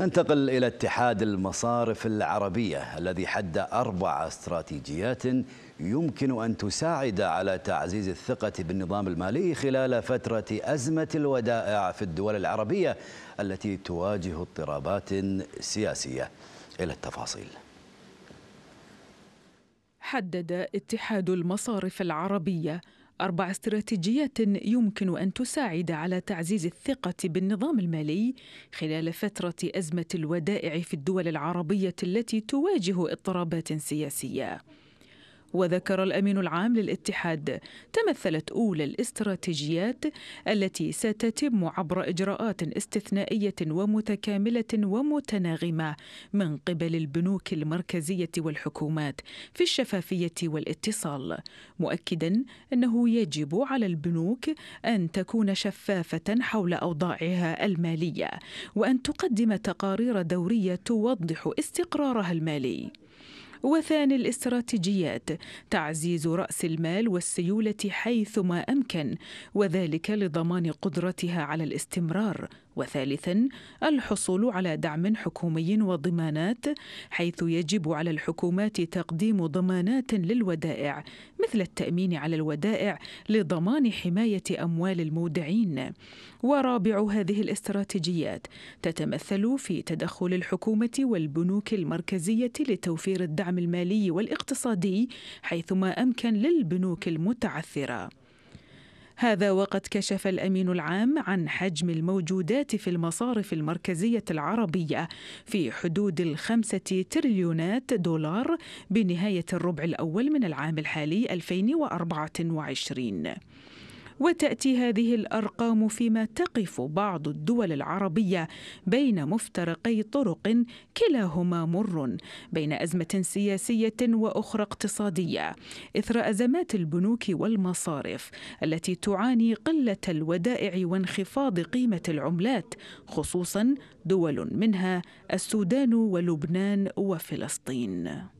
ننتقل إلى اتحاد المصارف العربية الذي حد أربع استراتيجيات يمكن أن تساعد على تعزيز الثقة بالنظام المالي خلال فترة أزمة الودائع في الدول العربية التي تواجه اضطرابات سياسية إلى التفاصيل حدد اتحاد المصارف العربية أربع استراتيجيات يمكن أن تساعد على تعزيز الثقة بالنظام المالي خلال فترة أزمة الودائع في الدول العربية التي تواجه اضطرابات سياسية. وذكر الامين العام للاتحاد تمثلت اولى الاستراتيجيات التي ستتم عبر اجراءات استثنائيه ومتكامله ومتناغمه من قبل البنوك المركزيه والحكومات في الشفافيه والاتصال مؤكدا انه يجب على البنوك ان تكون شفافه حول اوضاعها الماليه وان تقدم تقارير دوريه توضح استقرارها المالي وثاني الاستراتيجيات تعزيز راس المال والسيوله حيثما امكن وذلك لضمان قدرتها على الاستمرار وثالثا الحصول على دعم حكومي وضمانات حيث يجب على الحكومات تقديم ضمانات للودائع مثل التامين على الودائع لضمان حمايه اموال المودعين ورابع هذه الاستراتيجيات تتمثل في تدخل الحكومه والبنوك المركزيه لتوفير الدعم المالي والاقتصادي حيثما امكن للبنوك المتعثره هذا وقد كشف الامين العام عن حجم الموجودات في المصارف المركزيه العربيه في حدود الخمسه تريليونات دولار بنهايه الربع الاول من العام الحالي 2024 وتأتي هذه الأرقام فيما تقف بعض الدول العربية بين مفترقي طرق كلاهما مر بين أزمة سياسية وأخرى اقتصادية إثر أزمات البنوك والمصارف التي تعاني قلة الودائع وانخفاض قيمة العملات خصوصا دول منها السودان ولبنان وفلسطين